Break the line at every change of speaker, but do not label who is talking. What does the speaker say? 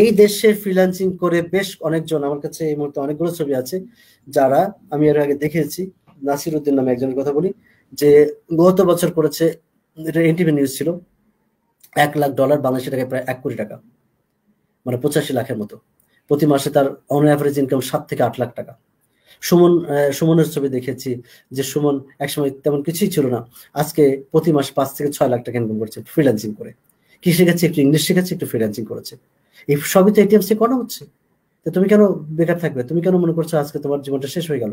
এই দেশে ফ্রিল্যান্সিং করে বেশ অনেকজন আমার কাছে এই মুহূর্তে অনেকগুলো ছবি আছে যারা আমি এর আগে দেখেছি নাসির উদ্দিন নামে একজনের কথা বলি যে গত বছর করেছে এটা এনটিভি নিউজ ছিল এক লাখ ডলার বাংলাদেশি টাকায় প্রায় এক কোটি টাকা মানে পঁচাশি লাখের মতো প্রতি মাসে তার অন অ্যাভারেজ ইনকাম সাত থেকে আট লাখ টাকা সুমন সুমনের ছবি দেখেছি যে সুমন একসময় তেমন কিছুই ছিল না আজকে প্রতি মাস পাঁচ থেকে ছয় লাখ টাকা ইনকাম করছে ফ্রিল্যান্সিং করে কি শিখেছে একটু ইংলিশ শিখেছে একটু ফ্রিল্যান্সিং করেছে এই সবই তো এটিএমসি করা হচ্ছে তুমি কেন বেকার থাকবে তুমি কেন মনে করছো আজকে তোমার জীবনটা শেষ
হয়ে গেল